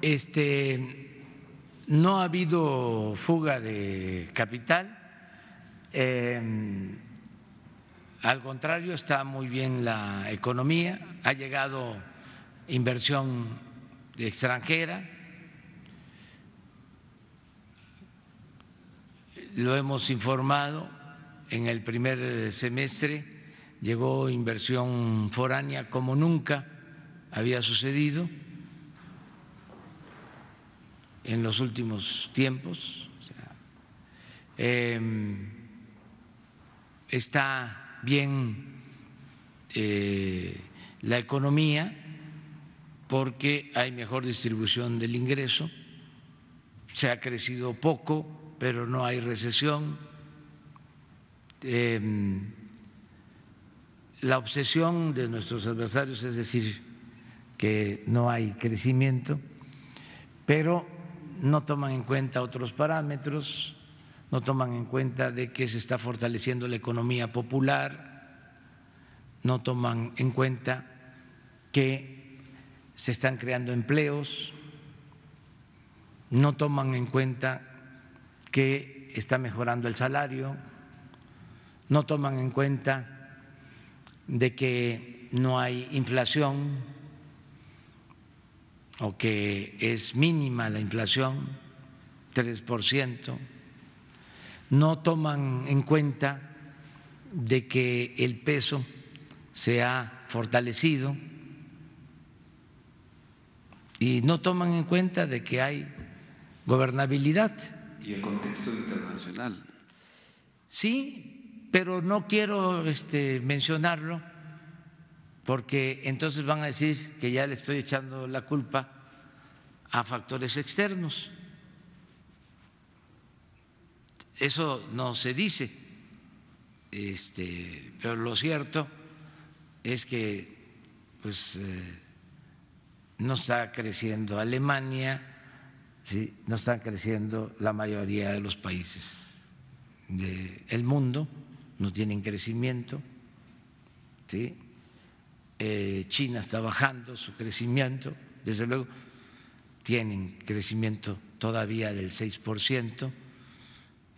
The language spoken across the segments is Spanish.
Este, no ha habido fuga de capital, em, al contrario, está muy bien la economía, ha llegado inversión extranjera, lo hemos informado, en el primer semestre llegó inversión foránea como nunca había sucedido en los últimos tiempos. Em, está bien eh, la economía porque hay mejor distribución del ingreso, se ha crecido poco, pero no hay recesión. Em, la obsesión de nuestros adversarios es decir que no hay crecimiento, pero no toman en cuenta otros parámetros, no toman en cuenta de que se está fortaleciendo la economía popular, no toman en cuenta que se están creando empleos, no toman en cuenta que está mejorando el salario, no toman en cuenta de que no hay inflación, o que es mínima la inflación, 3%, no toman en cuenta de que el peso se ha fortalecido y no toman en cuenta de que hay gobernabilidad. Y el contexto internacional. Sí, pero no quiero este, mencionarlo porque entonces van a decir que ya le estoy echando la culpa a factores externos. Eso no se dice, este, pero lo cierto es que pues, eh, no está creciendo Alemania, ¿sí? no están creciendo la mayoría de los países del mundo, no tienen crecimiento. ¿sí? Eh, China está bajando su crecimiento, desde luego tienen crecimiento todavía del 6%,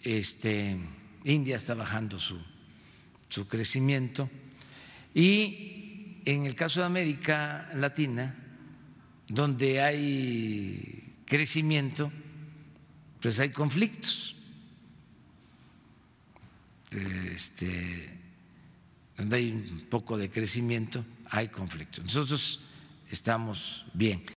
este, India está bajando su, su crecimiento y en el caso de América Latina, donde hay crecimiento, pues hay conflictos. Este, donde hay un poco de crecimiento, hay conflicto. Nosotros estamos bien.